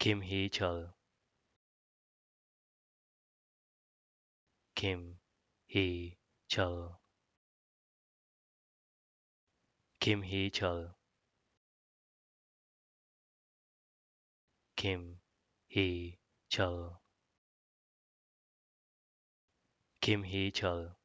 Kim Hee-cheol Kim Hee-cheol Kim Hee-cheol Kim Hee-cheol Kim Hee-cheol